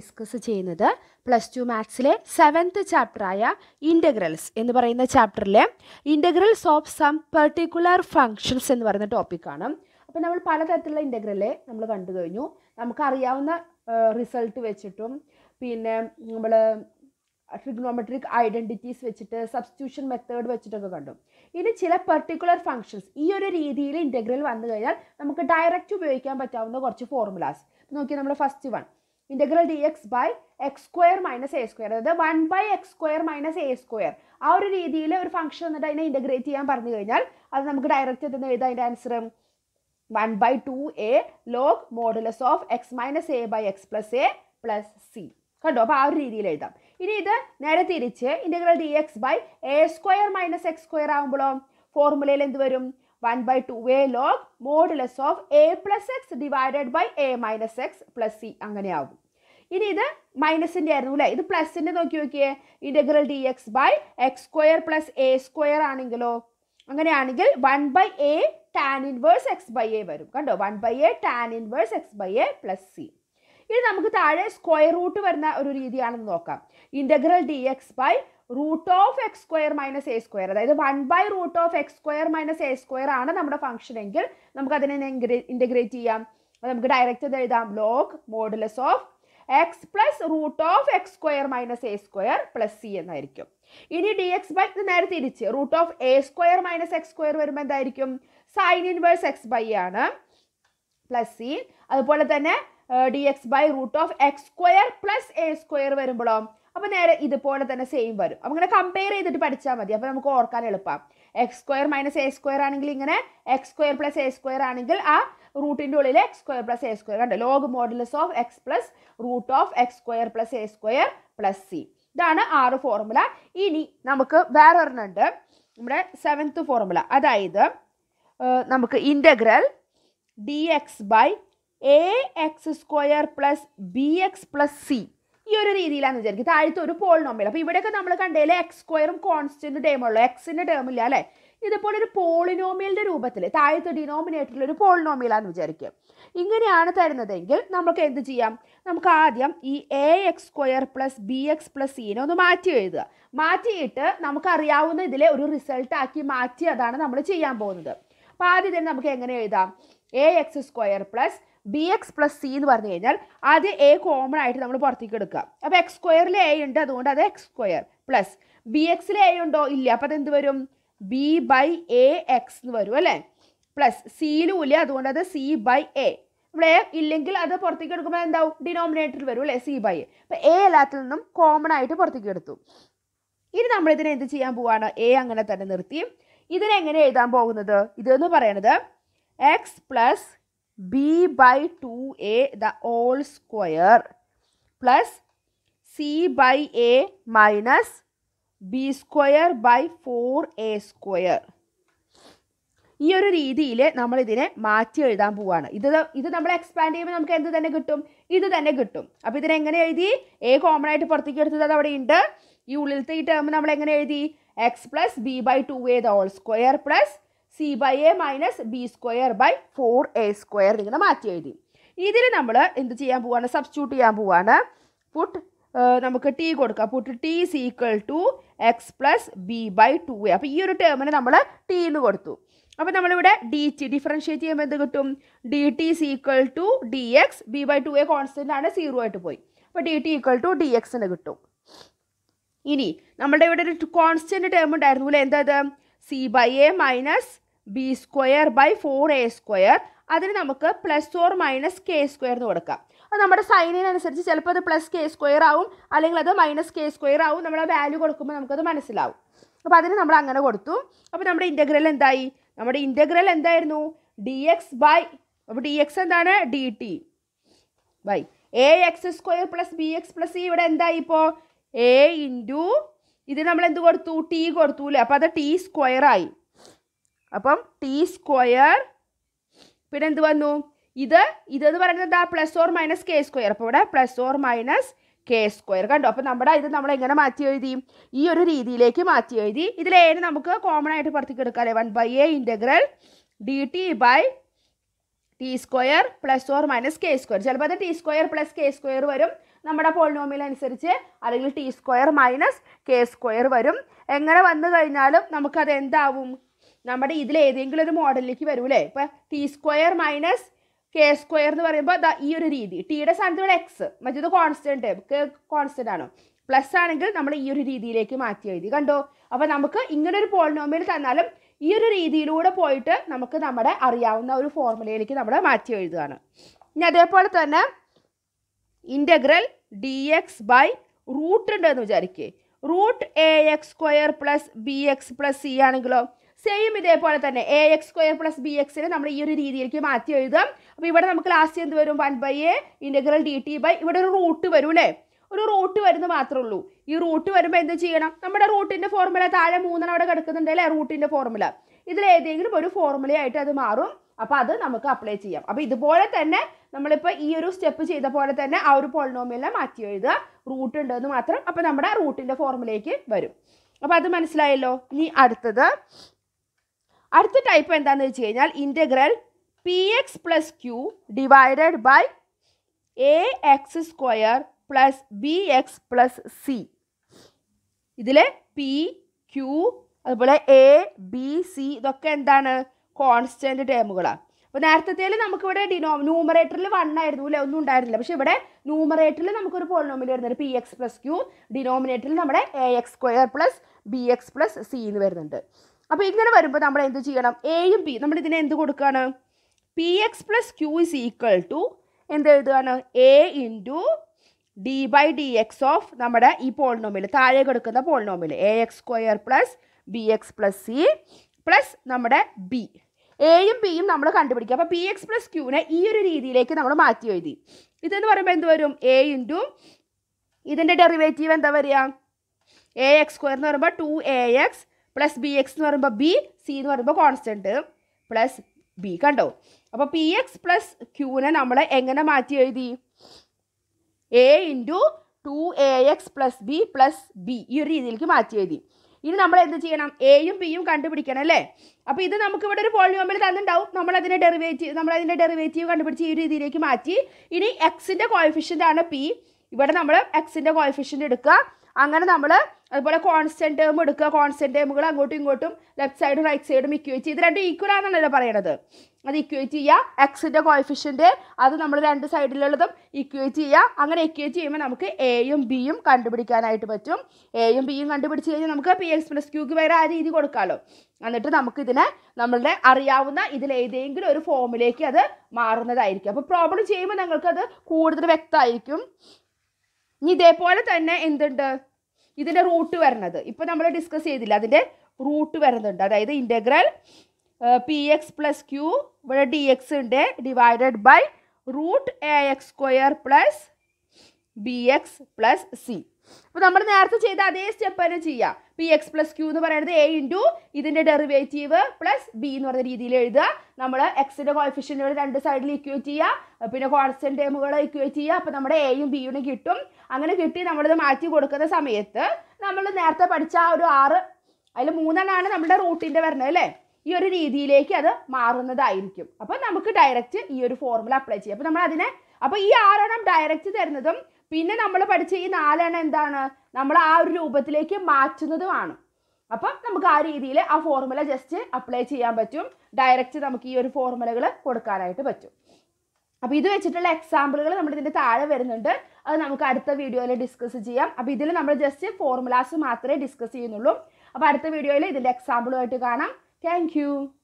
discuss ചെയ്യുന്നത് plus two മാത്സിലെ seventh ചാപ്റ്ററായ ഇൻ്റഗ്രൽസ് എന്ന് പറയുന്ന ചാപ്റ്ററിലെ integrals of some particular functions എന്ന് പറയുന്ന ടോപ്പിക്കാണ് അപ്പോൾ നമ്മൾ പലതരത്തിലുള്ള ഇൻ്റഗ്രലെ നമ്മൾ കണ്ടു കഴിഞ്ഞു നമുക്കറിയാവുന്ന റിസൾട്ട് വെച്ചിട്ടും പിന്നെ നമ്മൾ ട്രിഗ്നോമെട്രിക് ഐഡൻറ്റിറ്റീസ് വെച്ചിട്ട് സബ്സ്റ്റിറ്റ്യൂഷൻ മെത്തേഡ് വെച്ചിട്ടൊക്കെ കണ്ടു ഇനി ചില പെർട്ടിക്കുലർ ഫങ്ഷൻസ് ഈ ഒരു രീതിയിൽ ഇൻ്റഗ്രൽ വന്നു കഴിഞ്ഞാൽ നമുക്ക് ഡയറക്റ്റ് ഉപയോഗിക്കാൻ പറ്റാവുന്ന കുറച്ച് ഫോർമുലാസ് നോക്കി നമ്മൾ first one integral d x by x square minus a square അതായത് one by x square minus a square ആ ഒരു രീതിയിൽ ഒരു ഫംഗ്ഷൻ വന്നിട്ട് അതിനെ ഇൻറ്റഗ്രേറ്റ് ചെയ്യാൻ പറഞ്ഞു കഴിഞ്ഞാൽ അത് നമുക്ക് ഡയറക്റ്റ് എത്തുന്ന എഴുതാം അതിൻ്റെ answer one by two a log modulus of x minus a by x plus a plus c കണ്ടോ അപ്പോൾ ആ ഒരു രീതിയിൽ എഴുതാം ഇനി ഇത് നേരെ തിരിച്ച് integral d x by a square minus x square ആകുമ്പോഴോ ഫോർമുലയിൽ എന്ത് വരും 1 by 2a log modulus of a plus x divided by a minus x plus c അങ്ങനെയാകും ഇനി ഇത് മൈനസിൻ്റെ ആയിരുന്നു അല്ലേ ഇത് പ്ലസിൻ്റെ നോക്കി നോക്കിയേ integral d x by x square plus a square ആണെങ്കിലോ അങ്ങനെയാണെങ്കിൽ one by a tan inverse x by a വരും കണ്ടോ one by a tan inverse x by a plus c ഇനി നമുക്ക് താഴെ സ്ക്വയർ റൂട്ട് വരുന്ന ഒരു രീതിയാണെന്ന് നോക്കാം integral d x by root of x square minus a square അതായത് one by root of x square minus a square ആണ് നമ്മുടെ ഫംഗ്ഷൻ എങ്കിൽ നമുക്ക് അതിനെ ഇൻറ്റഗ്രേറ്റ് ചെയ്യാം നമുക്ക് ഡയറക്റ്റ് ഇത് എഴുതാം log modulus of x plus root of x square minus a square plus c എന്നായിരിക്കും ഇനി ഡി എക്സ് ബൈ ഇത് നേരെ തിരിച്ച് root of a square minus x square വരുമ്പോൾ എന്തായിരിക്കും സൈൻ ഇൻവേഴ്സ് എക്സ് ബൈ ആണ് പ്ലസ് സി അതുപോലെ തന്നെ d x by root of x square plus a square വരുമ്പോഴോ അപ്പോൾ നേരെ ഇതുപോലെ തന്നെ സെയിം വരും അപ്പോൾ ഇങ്ങനെ കമ്പയർ ചെയ്തിട്ട് പഠിച്ചാൽ മതി അപ്പോൾ നമുക്ക് ഓർക്കാൻ എളുപ്പം x square minus a square ആണെങ്കിൽ ഇങ്ങനെ x square plus a square ആണെങ്കിൽ ആ റൂട്ടിൻ്റെ ഉള്ളിൽ x square plus a square ഉണ്ട് log modulus of x plus root of x square plus a square plus c ഇതാണ് ആറ് ഫോർമുല ഇനി നമുക്ക് വേറൊരെണ്ണം ഉണ്ട് നമ്മുടെ സെവൻത്ത് ഫോർമുല അതായത് നമുക്ക് integral d x by a x square plus b x plus c ഈ ഒരു രീതിയിലാണ് വിചാരിക്കും താഴത്തെ ഒരു പോളിനോമിയൽ അപ്പോൾ ഇവിടെയൊക്കെ നമ്മൾ കണ്ടതിൽ എക്സ് സ്ക്വയറും കോൺസ്റ്റന്റ് കോൺസ്റ്റൻറ്റ് എക്സിന്റെ ടേം ഇല്ല അല്ലെ ഇതുപോലെ ഒരു പോളിനോമിയലിന്റെ രൂപത്തിൽ താഴത്തെ ഡിനോമിനേറ്ററിൽ ഒരു പോളിനോമിയലാന്ന് വിചാരിക്കുക ഇങ്ങനെയാണ് തരുന്നതെങ്കിൽ നമുക്ക് എന്ത് ചെയ്യാം നമുക്ക് ആദ്യം ഈ a x square plus b x plus സീനെ ഒന്ന് മാറ്റി എഴുതുക മാറ്റിയിട്ട് നമുക്ക് അറിയാവുന്ന ഇതിലെ ഒരു റിസൾട്ട് ആക്കി മാറ്റി അതാണ് നമ്മൾ ചെയ്യാൻ പോകുന്നത് അപ്പോൾ ആദ്യം തന്നെ നമുക്ക് എങ്ങനെ എഴുതാം a x square plus b x plus c എന്ന് പറഞ്ഞു കഴിഞ്ഞാൽ അത് എ കോമൺ ആയിട്ട് നമ്മൾ പുറത്തേക്ക് എടുക്കുക അപ്പോൾ എക്സ് സ്ക്വയറിൽ എ ഉണ്ട് അതുകൊണ്ട് അത് എക്സ് സ്ക്വയർ പ്ലസ് ബി എക്സിൽ എ ഉണ്ടോ ഇല്ല അപ്പോൾ അതെന്ത് വരും ബി ബൈ എ എക്സ് എന്ന് വരും അല്ലേ പ്ലസ് സിയിലും ഇല്ല അതുകൊണ്ട് അത് സി ബൈ എ ഇവിടെ ഇല്ലെങ്കിൽ അത് പുറത്തേക്ക് എടുക്കുമ്പോൾ എന്താവും ഡിനോമിനേറ്ററിൽ വരും അല്ലേ സി ബൈ എ അപ്പം എ എല്ലാത്തിൽ നിന്നും കോമൺ ആയിട്ട് പുറത്തേക്ക് എടുത്തു ഇനി നമ്മൾ ഇതിനെ എന്ത് ചെയ്യാൻ പോവാണ് എ അങ്ങനെ തന്നെ നിർത്തി ഇതിനെങ്ങനെ എഴുതാൻ പോകുന്നത് ഇതെന്ന് പറയണത് x plus b a 2a the whole square plus c a a minus b square by 4a square ഈ ഒരു രീതിയിൽ നമ്മൾ ഇതിനെ മാറ്റി എഴുതാൻ പോവുകയാണ് ഇത് ഇത് നമ്മൾ എക്സ്പാൻഡ് ചെയ്യുമ്പോൾ നമുക്ക് എന്ത് തന്നെ കിട്ടും ഇത് തന്നെ കിട്ടും അപ്പോൾ ഇതിനെങ്ങനെ എഴുതി എ കോമൺ ആയിട്ട് പുറത്തേക്ക് എടുത്തത് അത് അവിടെ ഉണ്ട് ഈ ഉള്ളിലത്തെ ഈ ടേം നമ്മൾ എങ്ങനെ എഴുതി x plus b by two a the square plus c by a minus b square by four a square നിങ്ങൾ മാറ്റി എഴുതി ഇതിൽ നമ്മൾ എന്ത് ചെയ്യാൻ പോവാണ് സബ്സ്റ്റ്യൂട്ട് ചെയ്യാൻ പോവാണ് പുട്ട് നമുക്ക് ടി കൊടുക്കാം put t is equal to x plus b by two a അപ്പോൾ ഈ ഒരു ടേമിന് നമ്മൾ ടി എന്ന് കൊടുത്തു അപ്പോൾ നമ്മളിവിടെ ഡി ടി ഡിഫറൻഷിയേറ്റ് ചെയ്യുമ്പോൾ എന്ത് കിട്ടും d t is equal to d x b by two a constant ആണ് സീറോ ആയിട്ട് പോയി അപ്പോൾ d t equal to d എക്സിന് കിട്ടും ഇനി നമ്മുടെ ഇവിടെ ഒരു കോൺസ്റ്റൻറ്റ് ടേം ഉണ്ടായിരുന്നു അല്ലേ എന്താ c by a minus b square by four a square അതിന് നമുക്ക് plus or minus k square എന്ന് കൊടുക്കാം അത് നമ്മുടെ സൈനിനനുസരിച്ച് ചിലപ്പോൾ അത് പ്ലസ് കെ സ്ക്വയർ ആവും അല്ലെങ്കിൽ അത് മൈനസ് കെ സ്ക്വയർ ആവും നമ്മൾ ആ വാല്യൂ കൊടുക്കുമ്പോൾ നമുക്കത് മനസ്സിലാവും അപ്പോൾ അതിന് നമ്മൾ അങ്ങനെ കൊടുത്തു അപ്പോൾ നമ്മുടെ ഇൻ്റഗ്രൽ എന്തായി നമ്മുടെ ഇൻ്റഗ്രൽ എന്തായിരുന്നു ഡി എക്സ് ബൈ അപ്പോൾ ഡി എക്സ് എന്താണ് d t by a x square plus b x plus ഇവിടെ എന്തായി ഇപ്പോൾ എ ഇൻറ്റു ഇത് നമ്മൾ എന്ത് കൊടുത്തു ടി കൊടുത്തു അല്ലേ അപ്പോൾ അത് ടി സ്ക്വയറായി അപ്പം ടി സ്ക്വയർ പിന്നെ എന്ത് വന്നു ഇത് ഇതെന്ന് പറയുന്നത് എന്താ plus or minus k square അപ്പോൾ ഇവിടെ plus or minus k square കണ്ടോ അപ്പോൾ നമ്മുടെ ഇത് നമ്മൾ എങ്ങനെ മാറ്റി എഴുതി ഈ ഒരു രീതിയിലേക്ക് മാറ്റി എഴുതി ഏന് നമുക്ക് കോമൺ ആയിട്ട് പുറത്തേക്ക് എടുക്കാം അല്ലേ one by a integral d t by t square plus or minus k square ചിലപ്പോൾ അത് t square plus k square വരും നമ്മുടെ പോളിനോമിയൽ അനുസരിച്ച് അല്ലെങ്കിൽ t square minus k square വരും എങ്ങനെ വന്നു കഴിഞ്ഞാലും നമുക്കത് എന്താവും നമ്മുടെ ഇതിൽ ഏതെങ്കിലും ഒരു മോഡലിലേക്ക് വരൂലേ ഇപ്പം t square minus k square എന്ന് പറയുമ്പോൾ ഈ ഒരു രീതി ടിയുടെ സ്ഥാനത്ത് ഇവിടെ എക്സ് മറ്റേത് കോൺസ്റ്റൻറ്റ് കോൺസ്റ്റൻ്റ് ആണ് പ്ലസ് ആണെങ്കിൽ നമ്മൾ ഈ ഒരു രീതിയിലേക്ക് മാറ്റി എഴുതി കണ്ടോ അപ്പോൾ നമുക്ക് ഇങ്ങനെ ഒരു പോളിനോമിയൽ തന്നാലും ഈ ഒരു രീതിയിലൂടെ പോയിട്ട് നമുക്ക് നമ്മുടെ അറിയാവുന്ന ഒരു ഫോർമുലയിലേക്ക് നമ്മൾ മാറ്റി എഴുതുകയാണ് ഇനി അതേപോലെ തന്നെ integral d x by root ഉണ്ട് എന്ന് വിചാരിക്കേ root a x square plus b x plus c ആണെങ്കിലോ സെയിം ഇതേപോലെ തന്നെ a x square plus b എക്സിനെ നമ്മൾ ഈ ഒരു രീതിയിലേക്ക് മാറ്റി എഴുതാം അപ്പോൾ ഇവിടെ നമുക്ക് ലാസ്റ്റ് എന്ത് വരും one by a integral d t by ഇവിടെ ഒരു റൂട്ട് വരും അല്ലേ ഒരു റൂട്ട് വരുന്നത് മാത്രമേ ഉള്ളൂ ഈ റൂട്ട് വരുമ്പോൾ എന്ത് ചെയ്യണം നമ്മുടെ റൂട്ടിൻ്റെ ഫോർമുല താഴെ മൂന്നെണ്ണം അവിടെ കിടക്കുന്നുണ്ട് അല്ലേ റൂട്ടിൻ്റെ ഫോർമുല ഇതിൽ ഏതെങ്കിലും ഒരു ഫോർമുലയായിട്ട് അത് മാറും അപ്പോൾ അത് നമുക്ക് അപ്ലൈ ചെയ്യാം അപ്പോൾ ഇതുപോലെ തന്നെ നമ്മളിപ്പോൾ ഈ ഒരു സ്റ്റെപ്പ് ചെയ്ത പോലെ തന്നെ ആ ഒരു പോളിനോമിയലിനെ മാറ്റി എഴുതുക റൂട്ട് ഉണ്ടെന്ന് മാത്രം അപ്പോൾ നമ്മുടെ റൂട്ടിൻ്റെ ഫോർമുലേക്ക് വരും അപ്പോൾ അത് മനസ്സിലായല്ലോ ഇനി അടുത്തത് അടുത്ത ടൈപ്പ് എന്താണെന്ന് വെച്ച് കഴിഞ്ഞാൽ integral p x plus q divided by a x square plus b x plus c ഇതിൽ പി ക്യു അതുപോലെ എ ബി സി ഇതൊക്കെ എന്താണ് കോൺസ്റ്റൻറ്റ് ടേമുകളാണ് അപ്പോൾ നേരത്തെ നമുക്കിവിടെ ഡിനോ ന്യൂമറേറ്ററിൽ വൺ ആയിരുന്നു അല്ലേ ഒന്നും ഉണ്ടായിരുന്നില്ല പക്ഷേ ഇവിടെ ന്യൂമറേറ്ററിൽ നമുക്കൊരു പോളിനോമിൽ വരുന്നുണ്ട് പി എക്സ് പ്ലസ് ക്യൂ ഡിനോമിനേറ്ററിൽ നമ്മുടെ a x square plus b x plus c എന്ന് വരുന്നുണ്ട് അപ്പോൾ ഇങ്ങനെ വരുമ്പോൾ നമ്മൾ എന്ത് ചെയ്യണം എയും പി നമ്മൾ ഇതിനെ എന്ത് കൊടുക്കുകയാണ് p x plus q is equal to എന്ത് എഴുതുകയാണ് a into d by d x of നമ്മുടെ ഈ പോളിനോമിൽ താഴെ കൊടുക്കുന്ന പോളിനോമിൽ a x square plus b x plus c plus നമ്മുടെ ബി എയും ബിയും നമ്മൾ കണ്ടുപിടിക്കുക അപ്പോൾ പി എക്സ് പ്ലസ് ക്യൂവിനെ ഈ ഒരു രീതിയിലേക്ക് നമ്മൾ മാറ്റി എഴുതി ഇതെന്ന് പറയുമ്പോൾ എന്ത് വരും എ ഇൻറ്റു ഇതിൻ്റെ ഡെറിവേറ്റീവ് എന്താ പറയുക എ എക്സ് സ്ക്വയർ എന്ന് പറയുമ്പോൾ two a x plus b x എന്ന് പറയുമ്പോൾ ബി സി എന്ന് പറയുമ്പോൾ കോൺസ്റ്റൻറ്റ് പ്ലസ് ബി കണ്ടോ അപ്പോൾ പി എക്സ് പ്ലസ് ക്യൂവിനെ നമ്മൾ എങ്ങനെ മാറ്റി എഴുതി a into two a x plus b plus b ഈ ഒരു രീതിയിലേക്ക് മാറ്റി എഴുതി ഇനി നമ്മൾ എന്ത് ചെയ്യണം എയും ബിയും കണ്ടുപിടിക്കണം അല്ലേ അപ്പോൾ ഇത് നമുക്ക് ഇവിടെ ഒരു പോളിനോമിൽ തന്നിട്ടുണ്ടാവും നമ്മൾ അതിൻ്റെ ഡെറിവേറ്റീവ് നമ്മൾ അതിൻ്റെ ഡെറിവേറ്റീവ് കണ്ടുപിടിച്ച് ഈ രീതിയിലേക്ക് മാറ്റി ഇനി എക്സിൻ്റെ കോഎഫിഷ്യന്റ് ആണ് പി ഇവിടെ നമ്മൾ എക്സിൻ്റെ കോഎഫിഷ്യന്റ് എടുക്കുക അങ്ങനെ നമ്മൾ അതുപോലെ കോൺസ്റ്റന്റ് ടേം എടുക്കുക കോൺസ്റ്റന്റ് ടേമുകൾ അങ്ങോട്ടും ഇങ്ങോട്ടും ലെഫ്റ്റ് സൈഡും റൈറ്റ് സൈഡും ഇക്വേറ്റ് ഇത് രണ്ടും ഈക്വൽ ആണെന്നല്ലോ പറയണത് അത് ഇക്വേറ്റ് ചെയ്യുക എക്സിൻ്റെ കോയിഫിഷ്യൻ്റ് അത് നമ്മൾ രണ്ട് സൈഡിലുള്ളതും ഇക്വേറ്റ് ചെയ്യുക അങ്ങനെ ഇക്വേറ്റ് ചെയ്യുമ്പോൾ നമുക്ക് എയും ബിയും കണ്ടുപിടിക്കാനായിട്ട് പറ്റും എയും ബിയും കണ്ടുപിടിച്ച് കഴിഞ്ഞാൽ നമുക്ക് പി എക്സ് പ്ലസ് ക്യൂക്ക് വേറെ ആ രീതി കൊടുക്കാമല്ലോ എന്നിട്ട് നമുക്കിതിനെ നമ്മളുടെ അറിയാവുന്ന ഇതിലേതെങ്കിലും ഒരു ഫോമിലേക്ക് അത് മാറുന്നതായിരിക്കും അപ്പോൾ പ്രോബ്ലം ചെയ്യുമ്പോൾ നിങ്ങൾക്കത് കൂടുതൽ വ്യക്തമായിരിക്കും ഇനി ഇതേപോലെ തന്നെ എന്തുണ്ട് ഇതിൻ്റെ റൂട്ട് വരണത് ഇപ്പം നമ്മൾ ഡിസ്കസ് ചെയ്തില്ല അതിൻ്റെ റൂട്ട് വരുന്നുണ്ട് അതായത് integral p x plus q ഇവിടെ ഡി എക്സ് ഉണ്ട് divided by root a x square plus b x plus c അപ്പോൾ നമ്മൾ നേരത്തെ ചെയ്ത അതേ സ്റ്റെപ്പ് തന്നെ ചെയ്യാം പി എക്സ് പ്ലസ് ക്യൂ എന്ന് പറയുന്നത് എ ഇൻറ്റു ഇതിൻ്റെ ഡെറിവേറ്റീവ് പ്ലസ് ബി എന്ന് പറഞ്ഞ രീതിയിൽ എഴുതുക നമ്മൾ എക്സിൻ്റെ കോഫിഷ്യൻ്റെ രണ്ട് സൈഡിൽ ഇക്വേറ്റ് ചെയ്യുക പിന്നെ കോൺസ്റ്റന്റ് ടേമുകൾ ഇക്വേറ്റ് ചെയ്യുക അപ്പോൾ നമ്മുടെ എയും യും കിട്ടും അങ്ങനെ കിട്ടി നമ്മളിത് മാറ്റി കൊടുക്കുന്ന സമയത്ത് നമ്മൾ നേരത്തെ പഠിച്ച ആ ഒരു ആറ് അതിൽ മൂന്നെണ്ണമാണ് നമ്മുടെ റൂട്ടിൻ്റെ വരുന്നത് അല്ലേ ഈ ഒരു രീതിയിലേക്ക് അത് മാറുന്നതായിരിക്കും അപ്പോൾ നമുക്ക് ഡയറക്റ്റ് ഈ ഒരു ഫോർമുല അപ്ലൈ ചെയ്യാം അപ്പോൾ നമ്മൾ അതിനെ അപ്പോൾ ഈ ആറെണ്ണം ഡയറക്റ്റ് തരുന്നതും പിന്നെ നമ്മൾ പഠിച്ച ഈ നാലെണ്ണം എന്താണ് നമ്മൾ ആ ഒരു രൂപത്തിലേക്ക് മാറ്റുന്നതുമാണ് അപ്പം നമുക്ക് ആ രീതിയിൽ ആ ഫോർമുല ജസ്റ്റ് അപ്ലൈ ചെയ്യാൻ പറ്റും ഡയറക്റ്റ് നമുക്ക് ഈ ഒരു ഫോർമുലകൾ കൊടുക്കാനായിട്ട് പറ്റും അപ്പോൾ ഇത് വെച്ചിട്ടുള്ള എക്സാമ്പിളുകൾ നമ്മൾ ഇതിൻ്റെ താഴെ വരുന്നുണ്ട് അത് നമുക്ക് അടുത്ത വീഡിയോയിൽ ഡിസ്കസ് ചെയ്യാം അപ്പോൾ ഇതിൽ നമ്മൾ ജസ്റ്റ് ഫോർമുലാസ് മാത്രമേ ഡിസ്കസ് ചെയ്യുന്നുള്ളൂ അപ്പോൾ അടുത്ത വീഡിയോയിൽ ഇതിൻ്റെ എക്സാമ്പിളുമായിട്ട് കാണാം താങ്ക്